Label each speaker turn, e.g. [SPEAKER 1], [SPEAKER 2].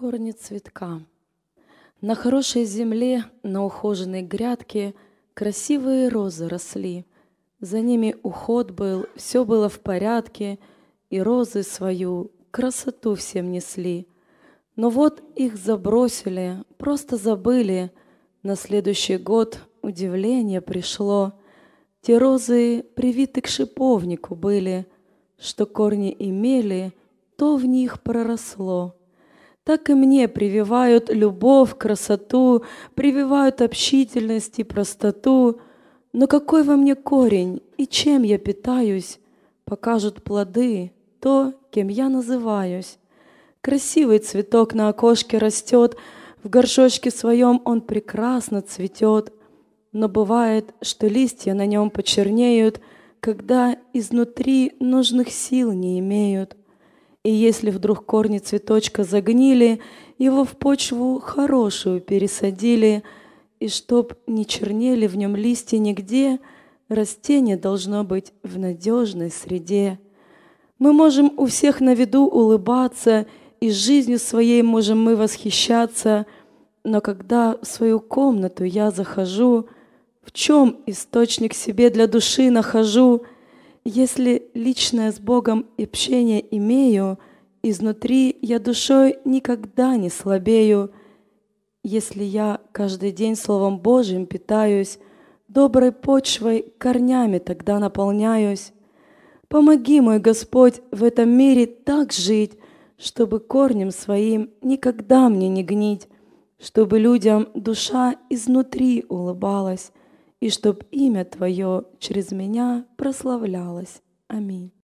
[SPEAKER 1] корни цветка. На хорошей земле, на ухоженной грядке красивые розы росли. За ними уход был, все было в порядке, и розы свою красоту всем несли. Но вот их забросили, просто забыли. На следующий год удивление пришло. Те розы привиты к шиповнику были, что корни имели, то в них проросло так и мне прививают любовь, красоту, прививают общительность и простоту. Но какой во мне корень и чем я питаюсь, покажут плоды то, кем я называюсь. Красивый цветок на окошке растет, в горшочке своем он прекрасно цветет. Но бывает, что листья на нем почернеют, когда изнутри нужных сил не имеют. И если вдруг корни цветочка загнили, его в почву хорошую пересадили, и чтоб не чернели в нем листья нигде, растение должно быть в надежной среде. Мы можем у всех на виду улыбаться, и жизнью своей можем мы восхищаться, но когда в свою комнату я захожу, в чем источник себе для души нахожу, если личное с Богом общение имею, изнутри я душой никогда не слабею. Если я каждый день Словом Божьим питаюсь, доброй почвой корнями тогда наполняюсь. Помоги, мой Господь, в этом мире так жить, чтобы корнем своим никогда мне не гнить, чтобы людям душа изнутри улыбалась, и чтоб имя Твое через меня прославлялось. Аминь.